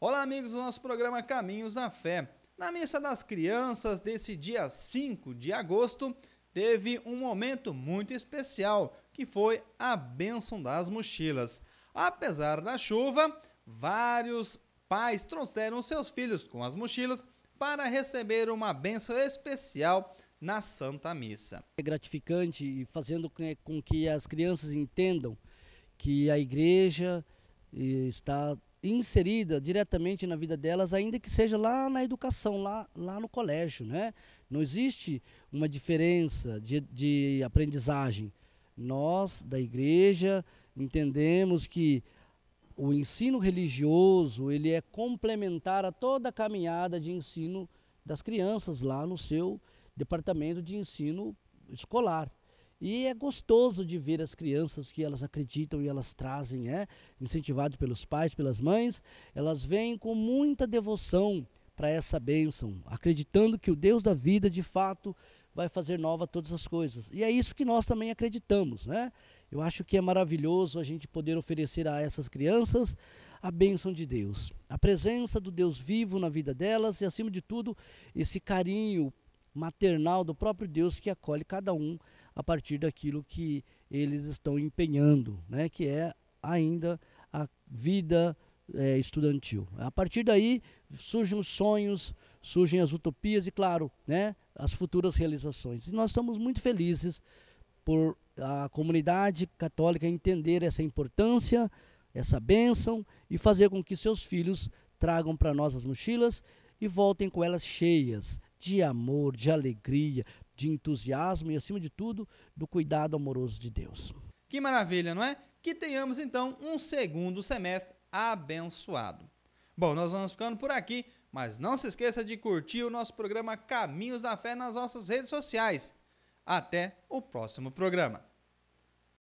Olá, amigos do nosso programa Caminhos da Fé. Na missa das crianças desse dia 5 de agosto, teve um momento muito especial, que foi a bênção das mochilas. Apesar da chuva, vários pais trouxeram seus filhos com as mochilas para receber uma bênção especial na Santa Missa. É gratificante e fazendo com que as crianças entendam que a igreja eh, está inserida diretamente na vida delas, ainda que seja lá na educação, lá, lá no colégio. Né? Não existe uma diferença de, de aprendizagem. Nós, da igreja, entendemos que o ensino religioso ele é complementar a toda a caminhada de ensino das crianças lá no seu departamento de ensino escolar. E é gostoso de ver as crianças que elas acreditam e elas trazem, é incentivado pelos pais, pelas mães, elas vêm com muita devoção para essa bênção, acreditando que o Deus da vida de fato vai fazer nova todas as coisas. E é isso que nós também acreditamos, né? Eu acho que é maravilhoso a gente poder oferecer a essas crianças a bênção de Deus, a presença do Deus vivo na vida delas e, acima de tudo, esse carinho maternal do próprio Deus que acolhe cada um a partir daquilo que eles estão empenhando, né? que é ainda a vida é, estudantil. A partir daí surgem os sonhos, surgem as utopias e, claro, né, as futuras realizações. E nós estamos muito felizes por a comunidade católica entender essa importância, essa bênção e fazer com que seus filhos tragam para nós as mochilas e voltem com elas cheias de amor, de alegria, de entusiasmo e, acima de tudo, do cuidado amoroso de Deus. Que maravilha, não é? Que tenhamos então um segundo semestre abençoado. Bom, nós vamos ficando por aqui, mas não se esqueça de curtir o nosso programa Caminhos da Fé nas nossas redes sociais. Até o próximo programa.